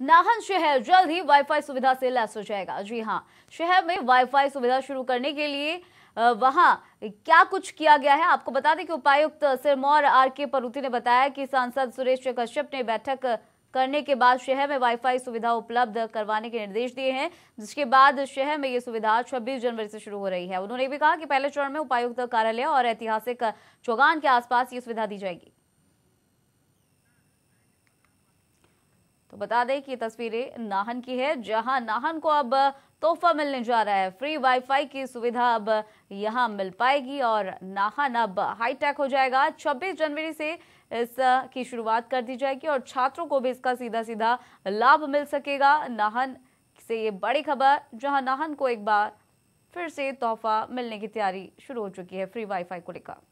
नाहन शहर जल्द ही वाईफाई सुविधा से लैस हो जाएगा जी हाँ शहर में वाईफाई सुविधा शुरू करने के लिए वहाँ क्या कुछ किया गया है आपको बता दें कि उपायुक्त सिरमौर आर के परूती ने बताया कि सांसद सुरेश कश्यप ने बैठक करने के बाद शहर में वाईफाई सुविधा उपलब्ध करवाने के निर्देश दिए हैं जिसके बाद शहर में ये सुविधा 26 जनवरी से शुरू हो रही है उन्होंने भी कहा कि पहले चरण में उपायुक्त कार्यालय और ऐतिहासिक चौगान के आसपास ये सुविधा दी जाएगी तो बता दें कि तस्वीरें नाहन की है जहां नाहन को अब तोहफा मिलने जा रहा है फ्री वाईफाई की सुविधा अब यहां मिल पाएगी और नाहन अब हाईटेक हो जाएगा 26 जनवरी से इस की शुरुआत कर दी जाएगी और छात्रों को भी इसका सीधा सीधा लाभ मिल सकेगा नाहन से ये बड़ी खबर जहां नाहन को एक बार फिर से तोहफा मिलने की तैयारी शुरू हो चुकी है फ्री वाई को लेकर